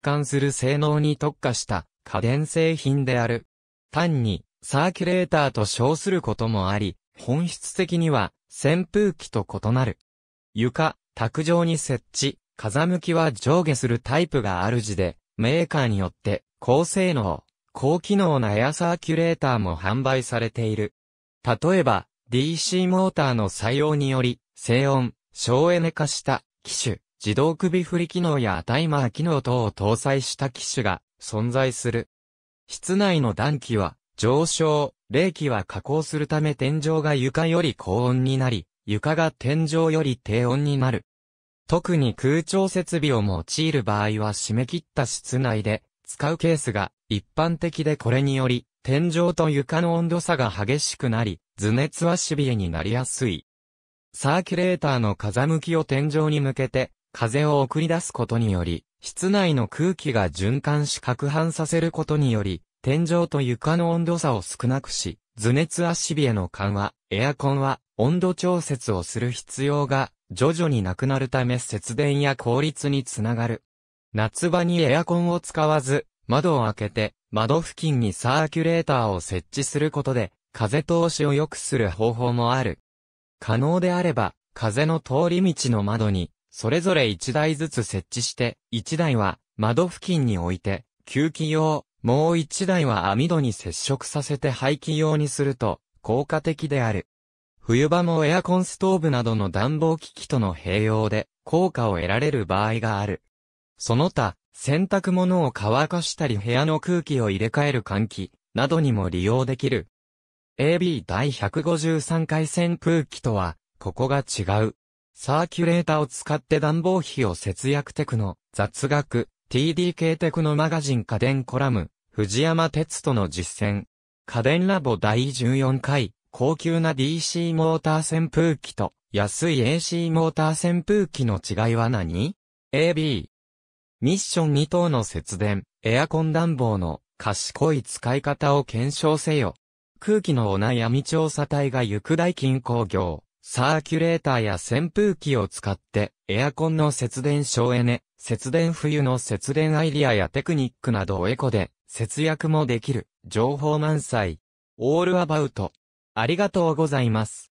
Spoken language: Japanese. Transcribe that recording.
貫する性能に特化した家電製品である。単にサーキュレーターと称することもあり、本質的には扇風機と異なる。床、卓上に設置、風向きは上下するタイプがあるじで、メーカーによって高性能、高機能なエアサーキュレーターも販売されている。例えば、DC モーターの採用により、静音、省エネ化した機種、自動首振り機能やタイマー機能等を搭載した機種が存在する。室内の暖気は上昇、冷気は下降するため天井が床より高温になり、床が天井より低温になる。特に空調設備を用いる場合は締め切った室内で使うケースが一般的でこれにより天井と床の温度差が激しくなり、図熱はしびれになりやすい。サーキュレーターの風向きを天井に向けて風を送り出すことにより、室内の空気が循環し攪拌させることにより、天井と床の温度差を少なくし、図熱足冷えの緩和、エアコンは温度調節をする必要が徐々になくなるため節電や効率につながる。夏場にエアコンを使わず、窓を開けて、窓付近にサーキュレーターを設置することで、風通しを良くする方法もある。可能であれば、風の通り道の窓に、それぞれ1台ずつ設置して、1台は窓付近に置いて、吸気用、もう1台は網戸に接触させて排気用にすると、効果的である。冬場もエアコンストーブなどの暖房機器との併用で、効果を得られる場合がある。その他、洗濯物を乾かしたり部屋の空気を入れ替える換気、などにも利用できる。AB 第153回扇風機とは、ここが違う。サーキュレーターを使って暖房費を節約テクノ、雑学、TDK テクノマガジン家電コラム、藤山哲人の実践。家電ラボ第14回、高級な DC モーター扇風機と安い AC モーター扇風機の違いは何 ?AB。ミッション2等の節電、エアコン暖房の賢い使い方を検証せよ。空気のお悩み調査隊が行く大金工業。サーキュレーターや扇風機を使って、エアコンの節電省エネ、節電冬の節電アイディアやテクニックなどをエコで、節約もできる、情報満載。オールアバウト。ありがとうございます。